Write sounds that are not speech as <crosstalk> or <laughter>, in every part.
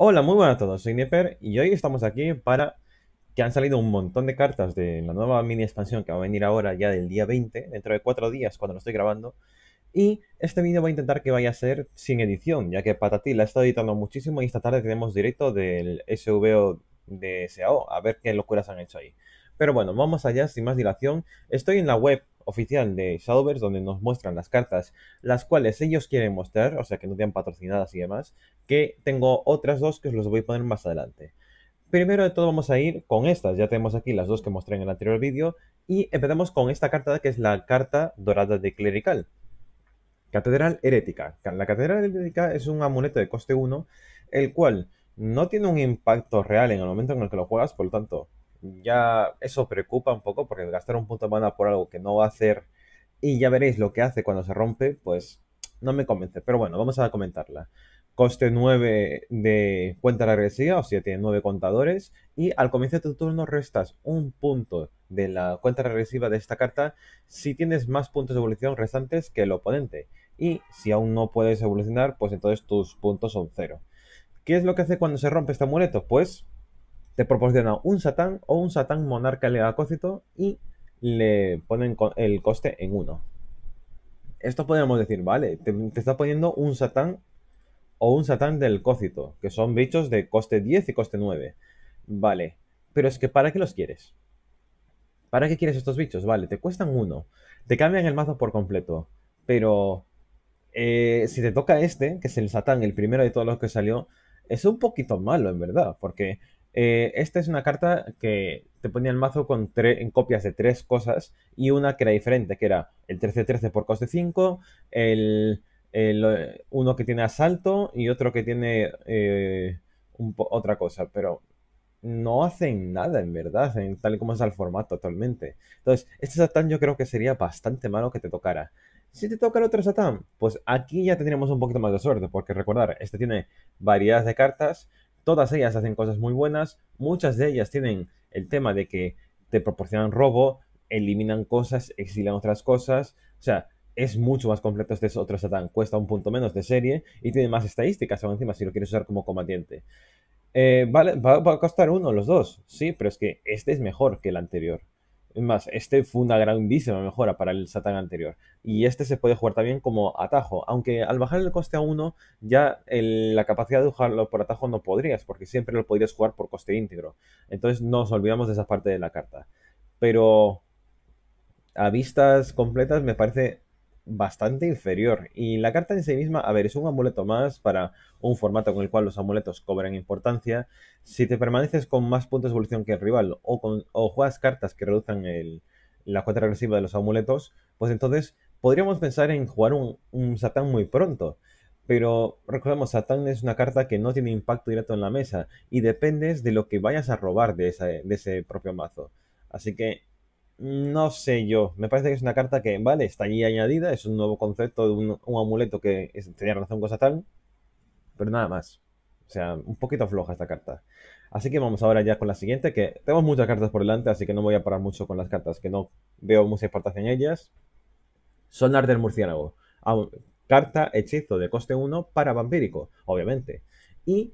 Hola, muy buenas a todos, soy Neper y hoy estamos aquí para que han salido un montón de cartas de la nueva mini expansión que va a venir ahora ya del día 20, dentro de 4 días cuando lo estoy grabando. Y este vídeo voy a intentar que vaya a ser sin edición, ya que Patatí la ha estado editando muchísimo y esta tarde tenemos directo del SVO de SAO, a ver qué locuras han hecho ahí. Pero bueno, vamos allá sin más dilación. Estoy en la web oficial de Shadowverse donde nos muestran las cartas, las cuales ellos quieren mostrar, o sea que no sean patrocinadas y demás, que tengo otras dos que os las voy a poner más adelante. Primero de todo vamos a ir con estas, ya tenemos aquí las dos que mostré en el anterior vídeo, y empezamos con esta carta que es la carta dorada de clerical. Catedral Herética. La Catedral Herética es un amuleto de coste 1, el cual no tiene un impacto real en el momento en el que lo juegas, por lo tanto, ya eso preocupa un poco porque gastar un punto de mana por algo que no va a hacer y ya veréis lo que hace cuando se rompe, pues no me convence. Pero bueno, vamos a comentarla. Coste 9 de cuenta regresiva, o sea, tiene 9 contadores. Y al comienzo de tu turno restas un punto de la cuenta regresiva de esta carta si tienes más puntos de evolución restantes que el oponente. Y si aún no puedes evolucionar, pues entonces tus puntos son 0. ¿Qué es lo que hace cuando se rompe este amuleto? Pues te proporciona un Satán o un Satán Monarca Legacócito y le ponen el coste en uno. Esto podríamos decir, vale, te, está poniendo un Satán o un Satán del Cócito, que son bichos de coste 10 y coste 9. Vale, pero es que ¿para qué los quieres? ¿Para qué quieres estos bichos? Vale, te cuestan uno, te cambian el mazo por completo, pero eh, si te toca este, que es el Satán, el primero de todos los que salió, es un poquito malo, en verdad, porque eh, esta es una carta que te ponía el mazo con en copias de tres cosas y una que era diferente, que era el 13-13 por coste 5, el, eh, uno que tiene asalto y otro que tiene eh, otra cosa, pero no hacen nada en verdad, en tal como es el formato actualmente. Entonces, este Satán yo creo que sería bastante malo que te tocara. Si te toca el otro Satán, pues aquí ya tendríamos un poquito más de suerte, porque recordar, este tiene variedades de cartas, Todas ellas hacen cosas muy buenas, muchas de ellas tienen el tema de que te proporcionan robo, eliminan cosas, exilan otras cosas, o sea, es mucho más completo este otro Satán, cuesta un punto menos de serie y tiene más estadísticas aún encima si lo quieres usar como combatiente. Eh, vale, va, va, a costar uno los dos, sí, pero es que este es mejor que el anterior. Es más, este fue una grandísima mejora para el Satan anterior. Y este se puede jugar también como atajo, aunque al bajar el coste a 1, ya la capacidad de jugarlo por atajo no podrías, porque siempre lo podrías jugar por coste íntegro. Entonces nos olvidamos de esa parte de la carta. Pero a vistas completas me parece bastante inferior. Y la carta en sí misma, a ver, es un amuleto más para un formato con el cual los amuletos cobran importancia. Si te permaneces con más puntos de evolución que el rival o, con, o juegas cartas que reduzcan la cuota regresiva de los amuletos, pues entonces podríamos pensar en jugar un, Satán muy pronto. Pero recordemos, Satán es una carta que no tiene impacto directo en la mesa y dependes de lo que vayas a robar de ese propio mazo. Así que no sé yo, me parece que es una carta que, vale, está allí añadida, es un nuevo concepto de un, amuleto que tenía razón cosa tal pero nada más. O sea, un poquito floja esta carta. Así que vamos ahora ya con la siguiente, que tenemos muchas cartas por delante, así que no voy a parar mucho con las cartas, que no veo mucha importancia en ellas. Sonar del murciélago. Ah, carta hechizo de coste 1 para vampírico, obviamente. Y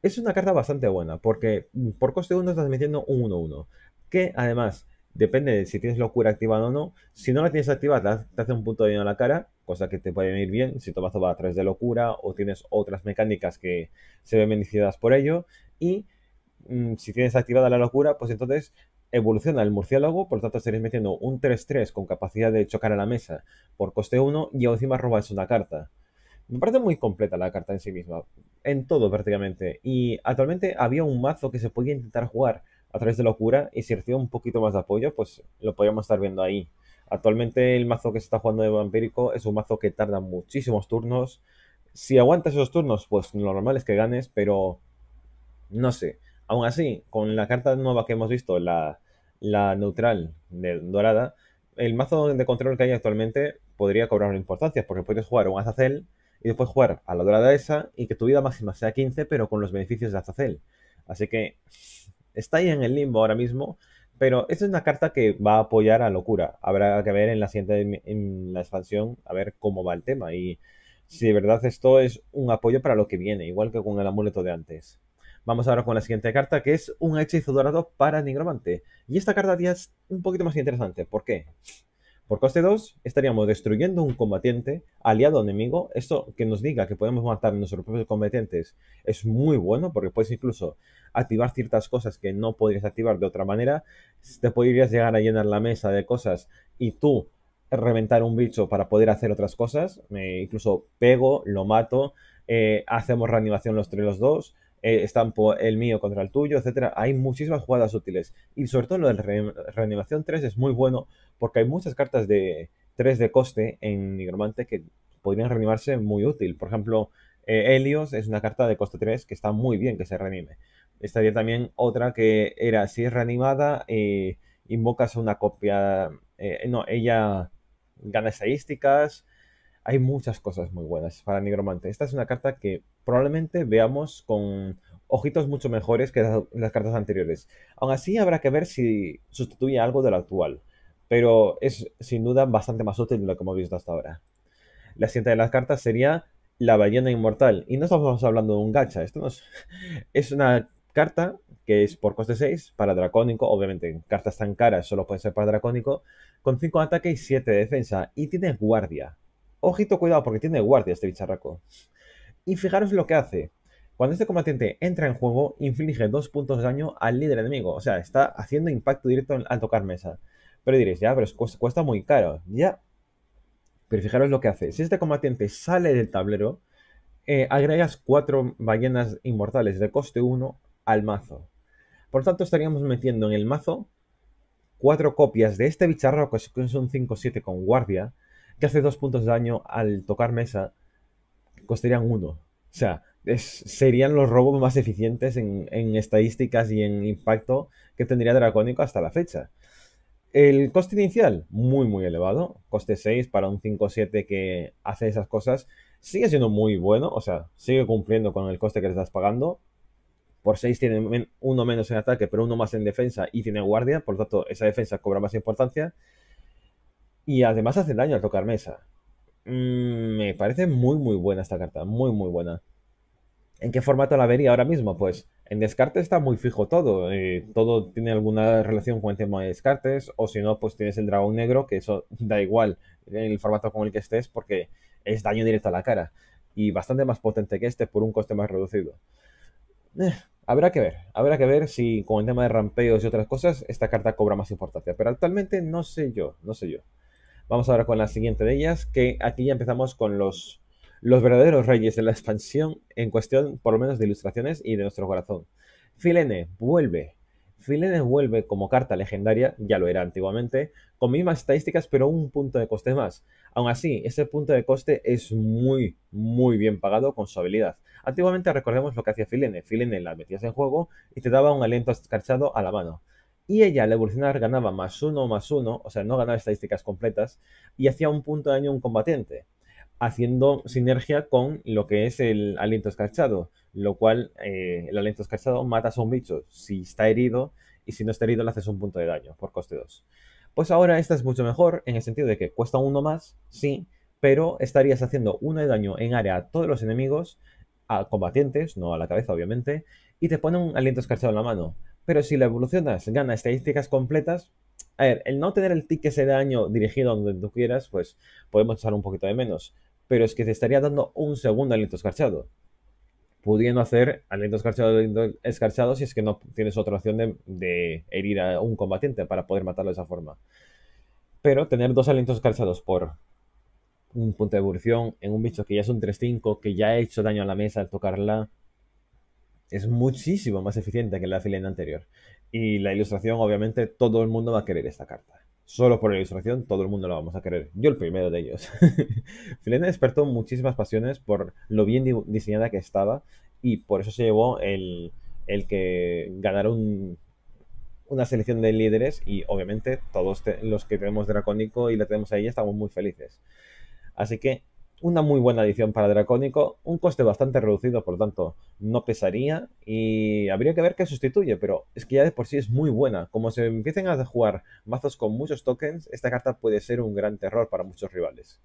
es una carta bastante buena, porque mm, por coste 1 estás metiendo un 1-1. Que además depende de si tienes locura activada o no. Si no la tienes activada, te hace un punto de daño a la cara, cosa que te puede venir bien si tu mazo va a través de locura o tienes otras mecánicas que se ven beneficiadas por ello. Y mm, si tienes activada la locura, pues entonces evoluciona el murciélago, por lo tanto estaréis metiendo un 3-3 con capacidad de chocar a la mesa por coste 1 y encima robáis una carta. Me parece muy completa la carta en sí misma, en todo prácticamente. Y actualmente había un mazo que se podía intentar jugar a través de Locura y si recibe un poquito más de apoyo, pues lo podríamos estar viendo ahí. Actualmente el mazo que se está jugando de Vampírico es un mazo que tarda muchísimos turnos. Si aguantas esos turnos, pues lo normal es que ganes, pero no sé. Aún así, con la carta nueva que hemos visto, la, neutral de dorada, el mazo de control que hay actualmente podría cobrar una importancia, porque puedes jugar un Azazel y después jugar a la dorada esa y que tu vida máxima sea 15, pero con los beneficios de Azazel. Así que está ahí en el limbo ahora mismo. Pero esta es una carta que va a apoyar a Locura. Habrá que ver en la siguiente en la expansión a ver cómo va el tema y si de verdad esto es un apoyo para lo que viene, igual que con el amuleto de antes. Vamos ahora con la siguiente carta que es un hechizo dorado para Nigromante. Y esta carta ya es un poquito más interesante. ¿Por qué? Por coste 2, estaríamos destruyendo un combatiente aliado enemigo. Esto que nos diga que podemos matar a nuestros propios combatientes es muy bueno porque puedes incluso activar ciertas cosas que no podrías activar de otra manera. Te podrías llegar a llenar la mesa de cosas y tú reventar un bicho para poder hacer otras cosas. Eh, incluso pego, lo mato, eh, hacemos reanimación los tres los dos. Eh, estampo el mío contra el tuyo, etcétera. Hay muchísimas jugadas útiles. Y sobre todo lo de reanimación 3 es muy bueno porque hay muchas cartas de 3 de coste en Nigromante que podrían reanimarse muy útil. Por ejemplo, eh, Helios es una carta de coste 3 que está muy bien que se reanime. Estaría también otra que era, si es reanimada, eh, invocas una copia... Eh, no, ella gana estadísticas, hay muchas cosas muy buenas para Nigromante. Esta es una carta que probablemente veamos con ojitos mucho mejores que las, cartas anteriores. Aún así, habrá que ver si sustituye algo de la actual, pero es sin duda bastante más útil de lo que hemos visto hasta ahora. La siguiente de las cartas sería la ballena inmortal, y no estamos hablando de un gacha, esto <laughs> es, una carta que es por coste 6 para dracónico, obviamente cartas tan caras solo pueden ser para dracónico, con 5 ataque y 7 de defensa, y tiene guardia, Ojito, cuidado, porque tiene guardia este bicharraco. Y fijaros lo que hace. Cuando este combatiente entra en juego, inflige 2 puntos de daño al líder enemigo. O sea, está haciendo impacto directo al tocar mesa. Pero diréis, ya, pero cuesta muy caro. Ya. Pero fijaros lo que hace. Si este combatiente sale del tablero, eh, agregas 4 ballenas inmortales de coste 1 al mazo. Por lo tanto, estaríamos metiendo en el mazo cuatro copias de este bicharraco, que son un 5-7 con guardia, que hace dos puntos de daño al tocar mesa, costarían uno. O sea, serían los robos más eficientes en, estadísticas y en impacto que tendría Dracónico hasta la fecha. El coste inicial, muy muy elevado, coste 6 para un 5-7 que hace esas cosas, sigue siendo muy bueno, o sea, sigue cumpliendo con el coste que le estás pagando. Por 6 tiene uno menos en ataque, pero uno más en defensa y tiene guardia, por lo tanto esa defensa cobra más importancia. Y además hace daño al tocar mesa. Mm, me parece muy, muy buena esta carta. Muy, muy buena. ¿En qué formato la vería ahora mismo? Pues en descarte está muy fijo todo. Eh, todo tiene alguna relación con el tema de descartes. O si no, pues tienes el dragón negro, que eso <laughs> da igual en el formato con el que estés, porque es daño directo a la cara. Y bastante más potente que este por un coste más reducido. Eh, habrá que ver. Habrá que ver si con el tema de rampeos y otras cosas, esta carta cobra más importancia. Pero actualmente no sé yo. No sé yo. Vamos ahora con la siguiente de ellas, que aquí ya empezamos con los, los verdaderos reyes de la expansión en cuestión, por lo menos, de ilustraciones y de nuestro corazón. Filene vuelve. Filene vuelve como carta legendaria, ya lo era antiguamente, con mismas estadísticas pero un punto de coste más. Aún así, ese punto de coste es muy, muy bien pagado con su habilidad. Antiguamente recordemos lo que hacía Filene. Filene la metías en juego y te daba un aliento escarchado a la mano y ella al evolucionar ganaba más uno, más uno, o sea, no ganaba estadísticas completas, y hacía un punto de daño a un combatiente, haciendo sinergia con lo que es el aliento escarchado, lo cual eh, el aliento escarchado matas a un bicho si está herido, y si no está herido le haces un punto de daño por coste 2. Pues ahora esta es mucho mejor en el sentido de que cuesta uno más, sí, pero estarías haciendo uno de daño en área a todos los enemigos, a combatientes, no a la cabeza obviamente, y te pone un aliento escarchado en la mano, pero si la evolucionas, gana estadísticas completas. A ver, el no tener el tick ese daño dirigido a donde tú quieras, pues podemos echar un poquito de menos. Pero es que te estaría dando un segundo aliento escarchado. Pudiendo hacer aliento escarchado, escarchado si es que no tienes otra opción de, de herir a un combatiente para poder matarlo de esa forma. Pero tener dos alientos escarchados por un punto de evolución en un bicho que ya es un 3-5, que ya ha hecho daño a la mesa al tocarla, es muchísimo más eficiente que la filena anterior. Y la ilustración, obviamente, todo el mundo va a querer esta carta. Solo por la ilustración, todo el mundo la vamos a querer. Yo el primero de ellos. <laughs> filena despertó muchísimas pasiones por lo bien diseñada que estaba y por eso se llevó el, que ganaron una selección de líderes y obviamente todos los que tenemos Dracónico y la tenemos ahí estamos muy felices. Así que una muy buena edición para Dracónico, un coste bastante reducido, por lo tanto, no pesaría y habría que ver qué sustituye, pero es que ya de por sí es muy buena. Como se empiecen a jugar mazos con muchos tokens, esta carta puede ser un gran terror para muchos rivales.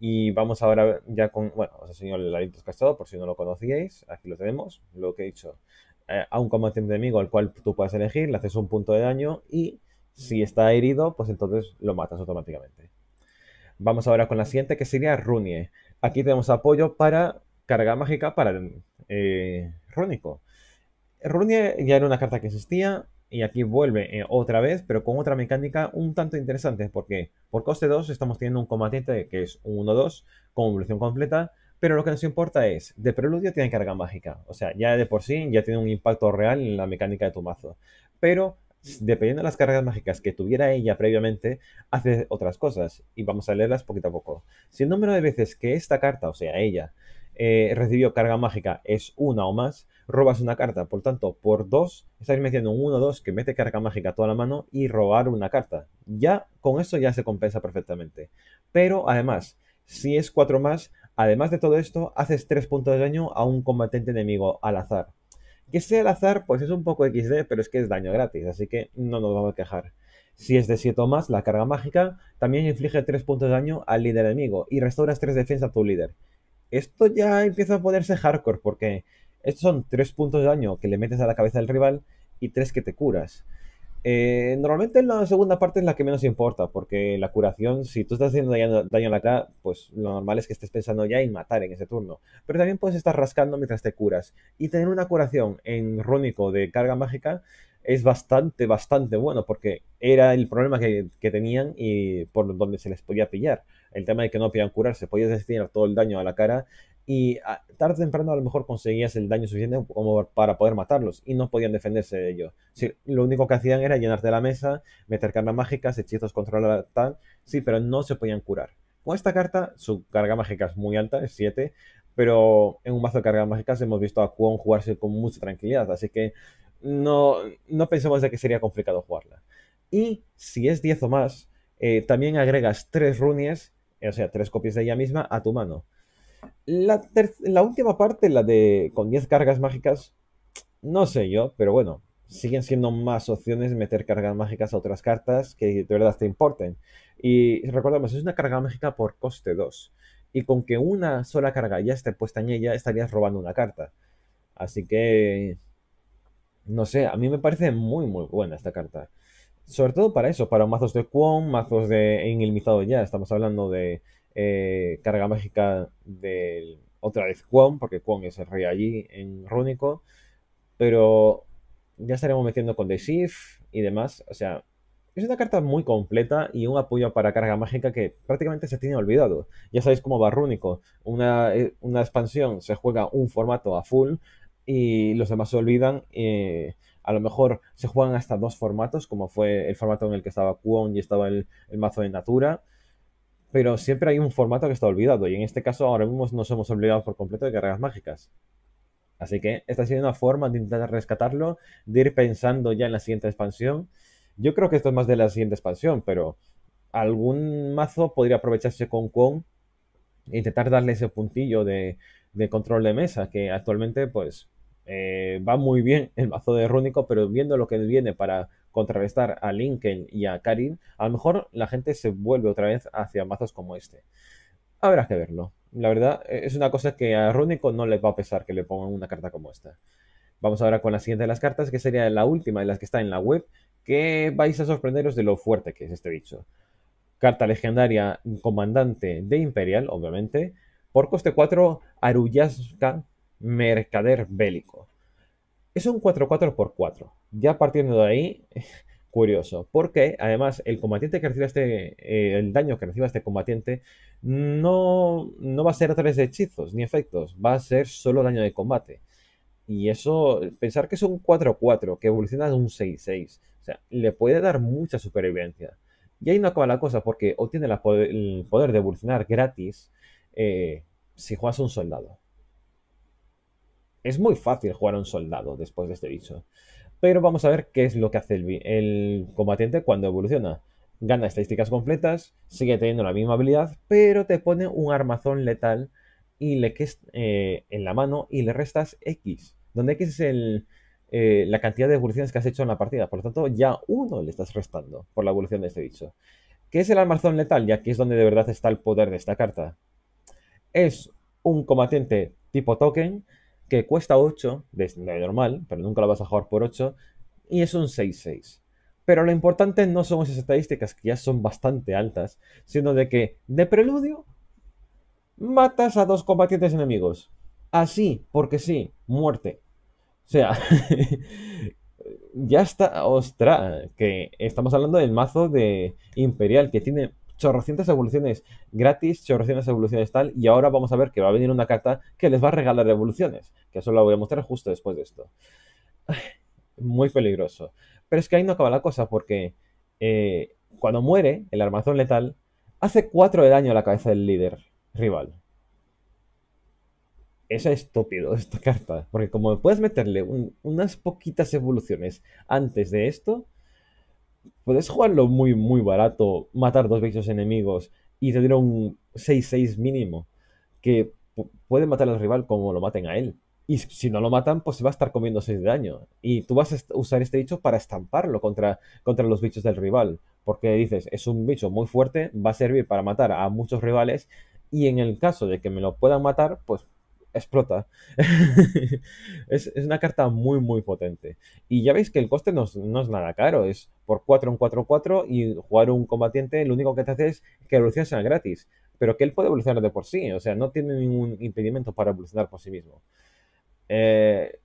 Y vamos ahora ya con, bueno, os enseño el alito Castado, por si no lo conocíais, aquí lo tenemos, lo que he dicho. Eh, a un combatiente enemigo al cual tú puedes elegir, le haces un punto de daño y si está herido, pues entonces lo matas automáticamente. Vamos ahora con la siguiente que sería Runie. Aquí tenemos apoyo para carga mágica para el eh, Rúnico. Runie ya era una carta que existía y aquí vuelve eh, otra vez, pero con otra mecánica un tanto interesante, porque por coste 2 estamos teniendo un combatiente que es 1-2 con evolución completa, pero lo que nos importa es, de preludio tiene carga mágica, o sea, ya de por sí ya tiene un impacto real en la mecánica de tu mazo, pero dependiendo de las cargas mágicas que tuviera ella previamente, hace otras cosas y vamos a leerlas poquito a poco. Si el número de veces que esta carta, o sea, ella, eh, recibió carga mágica es una o más, robas una carta. Por tanto, por dos, estás metiendo un 1-2 que mete carga mágica a toda la mano y robar una carta. Ya con eso ya se compensa perfectamente. Pero además, si es 4 más, además de todo esto, haces 3 puntos de daño a un combatiente enemigo al azar. Que sea el azar, pues es un poco XD, pero es que es daño gratis, así que no nos vamos a quejar. Si es de 7 o más, la carga mágica también inflige 3 puntos de daño al líder enemigo y restauras 3 defensa a tu líder. Esto ya empieza a ponerse hardcore porque estos son 3 puntos de daño que le metes a la cabeza del rival y 3 que te curas. Eh, normalmente la segunda parte es la que menos importa, porque la curación, si tú estás haciendo daño, a la cara, pues lo normal es que estés pensando ya en matar en ese turno. Pero también puedes estar rascando mientras te curas. Y tener una curación en Rónico de carga mágica es bastante, bastante bueno, porque era el problema que, que, tenían y por donde se les podía pillar. El tema de que no podían curarse, podías destinar todo el daño a la cara y ah, tarde o temprano a lo mejor conseguías el daño suficiente como para poder matarlos y no podían defenderse de ello. lo único que hacían era llenarte la mesa, meter cargas mágicas, hechizos controlar tal, sí, pero no se podían curar. Con esta carta, su carga mágica es muy alta, es 7, pero en un mazo de cargas mágicas hemos visto a Kwon jugarse con mucha tranquilidad, así que no, no pensemos de que sería complicado jugarla. Y si es 10 o más, eh, también agregas 3 runies, eh, o sea, 3 copias de ella misma, a tu mano. La, última parte, la de con 10 cargas mágicas, no sé yo, pero bueno, siguen siendo más opciones meter cargas mágicas a otras cartas que de verdad te importen. Y recordemos, es una carga mágica por coste 2. Y con que una sola carga ya esté puesta en ella, estarías robando una carta. Así que... No sé, a mí me parece muy muy buena esta carta. Sobre todo para eso, para mazos de quon mazos de en ya. Estamos hablando de eh, carga mágica de otra vez Quon, porque Kwon es el rey allí en Rúnico, pero ya estaremos metiendo con The Shift y demás, o sea, es una carta muy completa y un apoyo para carga mágica que prácticamente se tiene olvidado. Ya sabéis cómo va Rúnico, una, eh, expansión se juega un formato a full y los demás se olvidan. Eh, a lo mejor se juegan hasta dos formatos, como fue el formato en el que estaba Kwon y estaba el mazo de Natura pero siempre hay un formato que está olvidado y en este caso ahora mismo no somos obligados por completo de carreras mágicas. Así que esta ha sido una forma de intentar rescatarlo, de ir pensando ya en la siguiente expansión. Yo creo que esto es más de la siguiente expansión, pero algún mazo podría aprovecharse con Kwon e intentar darle ese puntillo de, de control de mesa, que actualmente pues eh, va muy bien el mazo de Rúnico, pero viendo lo que viene para contrarrestar a Lincoln y a Karin, a lo mejor la gente se vuelve otra vez hacia mazos como este. Habrá que verlo. La verdad, e, es una cosa que a Rúnico no le va a pesar que le pongan una carta como esta. Vamos ahora con la siguiente de las cartas, que sería la última de las que está en la web, que vais a sorprenderos de lo fuerte que es este bicho. Carta legendaria, comandante de Imperial, obviamente, por coste 4, Aruyaska, mercader bélico. Es un 4-4x4. Ya partiendo de ahí, <laughs> curioso. Porque además el combatiente que este. Eh, el daño que reciba este combatiente no, va a ser a través de hechizos ni efectos. Va a ser solo daño de combate. Y eso, pensar que es un 4-4, que evoluciona de un 6-6. O sea, le puede dar mucha supervivencia. Y ahí no acaba la cosa, porque obtiene el poder de evolucionar gratis eh, si juegas un soldado. Es muy fácil jugar a un soldado después de este bicho. Pero vamos a ver qué es lo que hace el, combatiente cuando evoluciona. Gana estadísticas completas, sigue teniendo la misma habilidad, pero te pone un armazón letal y le eh, en la mano y le restas X, donde X es eh, la cantidad de evoluciones que has hecho en la partida. Por lo tanto, ya uno le estás restando por la evolución de este bicho. ¿Qué es el armazón letal? Ya que es donde de verdad está el poder de esta carta. Es un combatiente tipo token que cuesta 8, de, normal, pero nunca lo vas a jugar por 8, y es un 6-6. Pero lo importante no son esas estadísticas que ya son bastante altas, sino de que de preludio matas a dos combatientes enemigos. Así, porque sí, muerte. O sea, <laughs> ya está, ostra, que estamos hablando del mazo de Imperial, que tiene chorrocientas evoluciones gratis, chorrocientas evoluciones tal, y ahora vamos a ver que va a venir una carta que les va a regalar evoluciones, que eso lo voy a mostrar justo después de esto. Muy peligroso. Pero es que ahí no acaba la cosa, porque eh, cuando muere el armazón letal, hace 4 de daño a la cabeza del líder rival. Es estúpido esta carta, porque como puedes meterle unas poquitas evoluciones antes de esto, Puedes jugarlo muy, muy barato, matar dos bichos enemigos y tener un 6-6 mínimo, que puede matar al rival como lo maten a él. Y si no lo matan, pues se va a estar comiendo 6 de daño. Y tú vas a usar este bicho para estamparlo contra, contra los bichos del rival. Porque dices, es un bicho muy fuerte, va a servir para matar a muchos rivales. Y en el caso de que me lo puedan matar, pues explota. <laughs> es, una carta muy, muy potente. Y ya veis que el coste no es, nada caro, es por 4 en 4, 4 y jugar un combatiente lo único que te hace es que evolución sea gratis, pero que él puede evolucionar de por sí, o sea, no tiene ningún impedimento para evolucionar por sí mismo. Eh,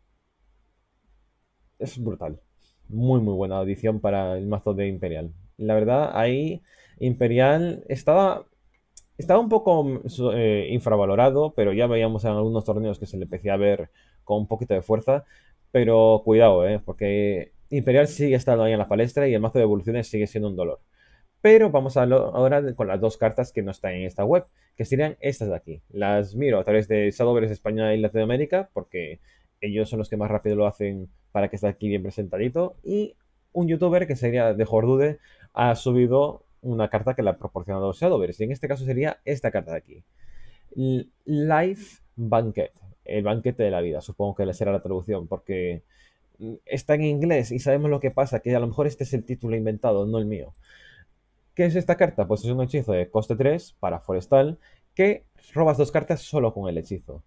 es brutal. Muy, muy buena adición para el mazo de Imperial. La verdad, ahí Imperial estaba estaba un poco mm, eh, infravalorado, pero ya veíamos en algunos torneos que se le empecé a ver con un poquito de fuerza. Pero cuidado, eh, porque Imperial sigue estando ahí en la palestra y el mazo de evoluciones sigue siendo un dolor. Pero vamos a ahora con las dos cartas que no están en esta web, que serían estas de aquí. Las miro a través de Shadowverse España y Latinoamérica, porque ellos son los que más rápido lo hacen para que esté aquí bien presentadito. Y un youtuber que sería de Jordude ha subido una carta que le ha proporcionado Shadowverse. Y en este caso sería esta carta de aquí. Life Banquet. El banquete de la vida. Supongo que le será la traducción porque mm, está en inglés y sabemos lo que pasa, que a lo mejor este es el título inventado, no el mío. ¿Qué es esta carta? Pues es un hechizo de coste 3 para forestal que robas dos cartas solo con el hechizo.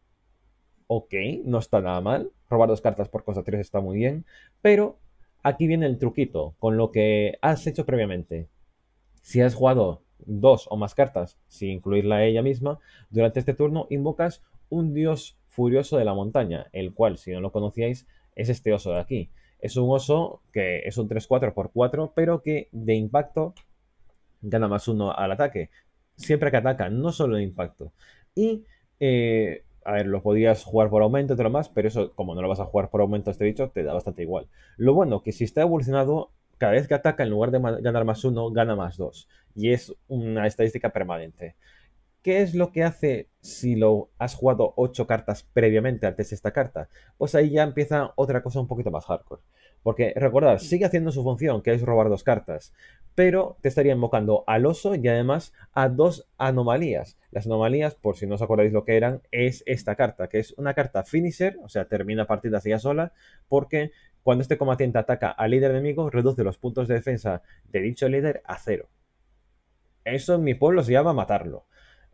Ok, no está nada mal. Robar dos cartas por coste 3 está muy bien, pero aquí viene el truquito con lo que has hecho previamente. Si has jugado dos o más cartas, sin incluirla a ella misma, durante este turno invocas un dios furioso de la montaña, el cual, si no lo conocíais, es este oso de aquí. Es un oso que es un 3-4 por 4, pero que de impacto gana más uno al ataque. Siempre que ataca, no solo de impacto. Y, eh, a ver, lo podías jugar por aumento y todo lo más, pero eso, como no lo vas a jugar por aumento este bicho, te da bastante igual. Lo bueno, que si está evolucionado, cada vez que ataca, en lugar de ganar más uno, gana más dos. Y es una estadística permanente. ¿Qué es lo que hace si lo has jugado ocho cartas previamente antes de esta carta? Pues ahí ya empieza otra cosa un poquito más hardcore. Porque recordad, sigue haciendo su función, que es robar dos cartas, pero te estaría invocando al oso y además a dos anomalías. Las anomalías, por si no os acordáis lo que eran, es esta carta, que es una carta finisher, o sea, termina partidas ya sola, porque cuando este combatiente ataca al líder enemigo, reduce los puntos de defensa de dicho líder a cero. Eso en mi pueblo se llama matarlo.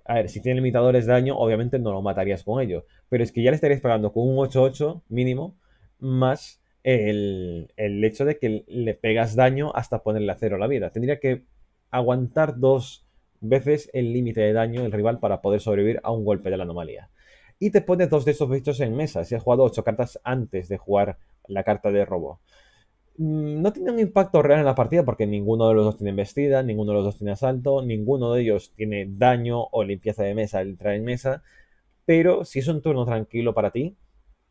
A ver, si tiene limitadores de daño, obviamente no lo matarías con ello. Pero es que ya le estarías pagando con un 8-8 mínimo, más el, hecho de que le pegas daño hasta ponerle a cero la vida. Tendría que aguantar dos veces el límite de daño del rival para poder sobrevivir a un golpe de la anomalía. Y te pones dos de esos bichos en mesa. Si has jugado ocho cartas antes de jugar la carta de robo. Mm, no tiene un impacto real en la partida porque ninguno de los dos tiene vestida ninguno de los dos tiene asalto, ninguno de ellos tiene daño o limpieza de mesa, al en mesa. Pero si es un turno tranquilo para ti,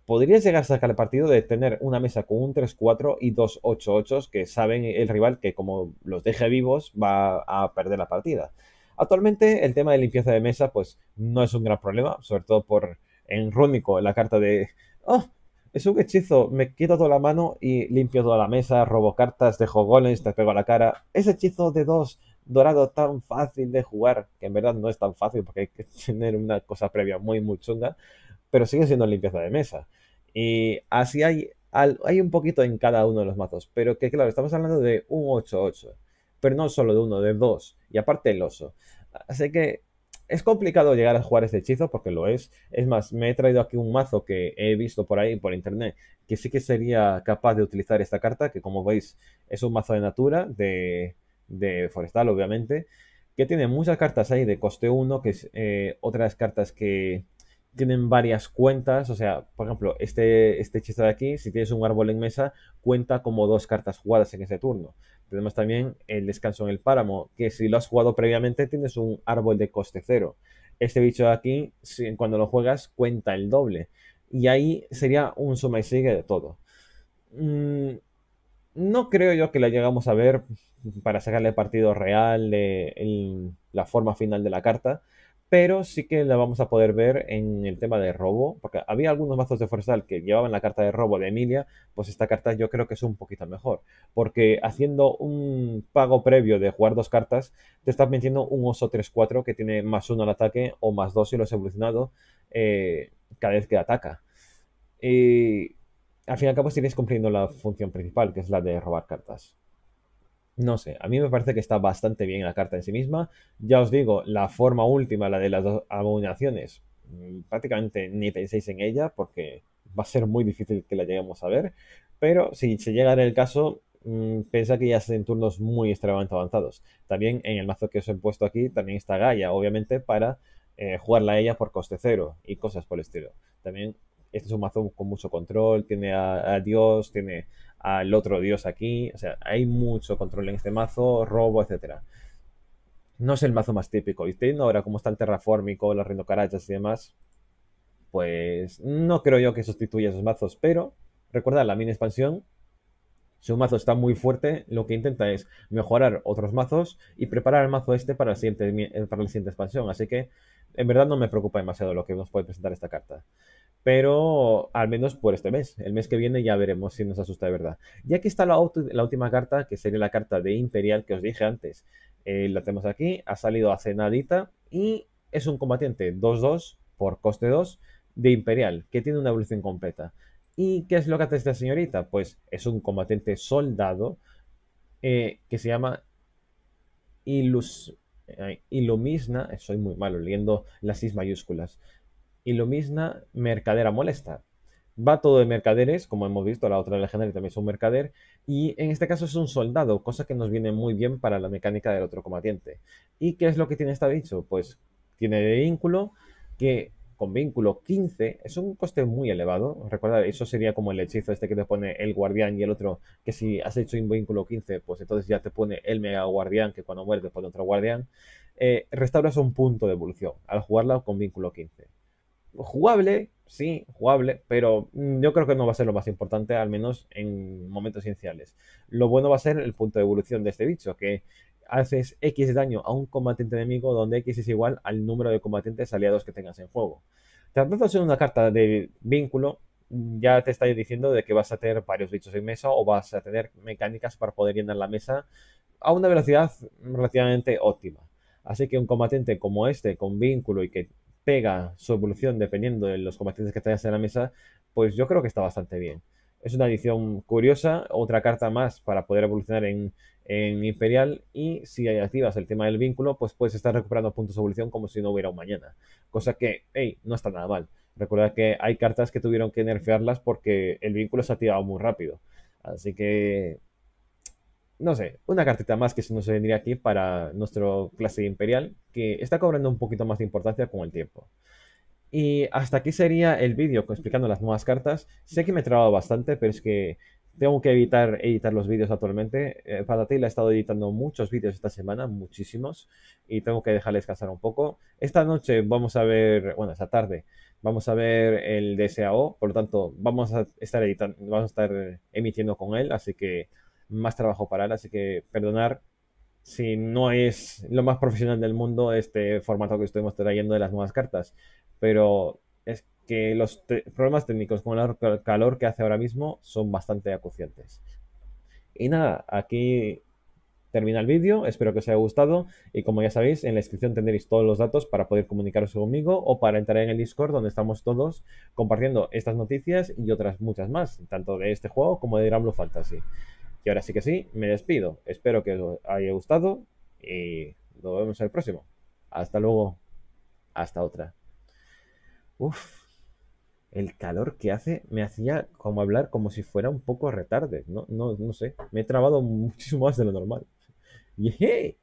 podrías llegar a sacar el partido de tener una mesa con un 3-4 y dos 8-8 que saben el rival que como los deje vivos va a perder la partida. Actualmente el tema de limpieza de mesa pues no es un gran problema, sobre todo por en Rúnico la carta de oh, es un hechizo, me quito toda la mano y limpio toda la mesa, robo cartas, dejo golems, te pego a la cara. Ese hechizo de dos dorado tan fácil de jugar, que en verdad no es tan fácil porque hay que <laughs> tener una cosa previa muy, muy chunga, pero sigue siendo limpieza de mesa. Y así hay, hay un poquito en cada uno de los mazos, pero que claro, estamos hablando de un 8-8, pero no solo de uno, de dos, y aparte el oso. Así que es complicado llegar a jugar este hechizo porque lo es. Es más, me he traído aquí un mazo que he visto por ahí, por internet, que sí que sería capaz de utilizar esta carta, que como veis es un mazo de natura, de, forestal obviamente, que tiene muchas cartas ahí de coste 1, que es eh, otras cartas que tienen varias cuentas, o sea, por ejemplo, este, este hechizo de aquí, si tienes un árbol en mesa, cuenta como dos cartas jugadas en ese turno. Tenemos también el descanso en el páramo, que si lo has jugado previamente tienes un árbol de coste cero. Este bicho de aquí, cuando lo juegas, cuenta el doble. Y ahí sería un suma y sigue de todo. Mm, no creo yo que la llegamos a ver para sacarle partido real de la forma final de la carta pero sí que la vamos a poder ver en el tema de robo, porque había algunos mazos de Forestal que llevaban la carta de robo de Emilia, pues esta carta yo creo que es un poquito mejor, porque haciendo un pago previo de jugar dos cartas, te estás metiendo un oso 3-4 que tiene más uno al ataque o más dos si lo has evolucionado eh, cada vez que ataca. Y al fin y al cabo sigues cumpliendo la función principal, que es la de robar cartas. No sé, a mí me parece que está bastante bien la carta en sí misma. Ya os digo, la forma última, la de las dos abominaciones, mm, prácticamente ni penséis en ella porque va a ser muy difícil que la lleguemos a ver. Pero si se llega en el caso, mm, pensad que ya en turnos muy extremadamente avanzados. También en el mazo que os he puesto aquí, también está Gaia, obviamente, para eh, jugarla a ella por coste cero y cosas por el estilo. También este es un mazo con mucho control, tiene a Dios, tiene al otro dios aquí. O sea, hay mucho control en este mazo, robo, etcétera. No es el mazo más típico. Y teniendo ahora como está el terraformico, las carachas y demás, pues no creo yo que sustituya esos mazos. Pero recuerda, la mini expansión si un mazo está muy fuerte, lo que intenta es mejorar otros mazos y preparar el mazo este eh, para, la siguiente expansión. Así que en verdad no me preocupa demasiado lo que nos puede presentar esta carta. Pero al menos por este mes. El mes que viene ya veremos si nos asusta de verdad. Y aquí está la, última carta, que sería la carta de Imperial que os dije antes. Eh, la tenemos aquí, ha salido hace nadita y es un combatiente 2-2 por coste 2 de Imperial, que tiene una evolución completa. ¿Y qué es lo que hace esta señorita? Pues es un combatiente soldado eh, que se llama Ilus, eh, Ilumisna, soy muy malo leyendo las seis mayúsculas, Ilumisna Mercadera Molesta. Va todo de mercaderes, como hemos visto, la otra legendaria también es un mercader, y en este caso es un soldado, cosa que nos viene muy bien para la mecánica del otro combatiente. ¿Y qué es lo que tiene esta bicho? Pues tiene de vínculo que con vínculo 15 es un coste muy elevado. Recuerda, eso sería como el hechizo este que te pone el guardián y el otro, que si has hecho un vínculo 15, pues entonces ya te pone el mega guardián, que cuando muere te pone otro guardián. Eh, restauras un punto de evolución al jugarla con vínculo 15. Jugable, sí, jugable, pero mm, yo creo que no va a ser lo más importante, al menos en momentos iniciales. Lo bueno va a ser el punto de evolución de este bicho, que haces X daño a un combatiente enemigo donde X es igual al número de combatientes aliados que tengas en juego. Tratándose de una carta de vínculo, ya te está diciendo de que vas a tener varios bichos en mesa o vas a tener mecánicas para poder llenar la mesa a una velocidad relativamente óptima. Así que un combatiente como este, con vínculo y que pega su evolución dependiendo de los combatientes que tengas en la mesa, pues yo creo que está bastante bien. Es una edición curiosa, otra carta más para poder evolucionar en, Imperial y si activas el tema del vínculo, pues puedes estar recuperando puntos de evolución como si no hubiera un mañana. Cosa que, hey, no está nada mal. Recuerda que hay cartas que tuvieron que nerfearlas porque el vínculo se ha activado muy rápido. Así que, no sé, una cartita más que se nos vendría aquí para nuestro clase Imperial, que está cobrando un poquito más de importancia con el tiempo. Y hasta aquí sería el vídeo explicando las nuevas cartas. Sé que me he trabado bastante, pero es que tengo que evitar editar los vídeos actualmente. Eh, ti Patatil ha estado editando muchos vídeos esta semana, muchísimos, y tengo que dejarles casar un poco. Esta noche vamos a ver, bueno, esta tarde, vamos a ver el DSAO, por lo tanto, vamos a estar editando, vamos a estar emitiendo con él, así que más trabajo para él, así que perdonar si no es lo más profesional del mundo este formato que estuvimos trayendo de las nuevas cartas pero es que los problemas técnicos con el calor que hace ahora mismo son bastante acuciantes. Y nada, aquí termina el vídeo, espero que os haya gustado y como ya sabéis, en la descripción tendréis todos los datos para poder comunicaros conmigo o para entrar en el Discord donde estamos todos compartiendo estas noticias y otras muchas más, tanto de este juego como de Granblue Fantasy. Y ahora sí que sí, me despido, espero que os haya gustado y nos vemos el próximo. Hasta luego, hasta otra. Uf, el calor que hace me hacía como hablar como si fuera un poco retarde. No, no, no sé, me he trabado <laughs> muchísimo más de lo normal. <laughs> Yeah.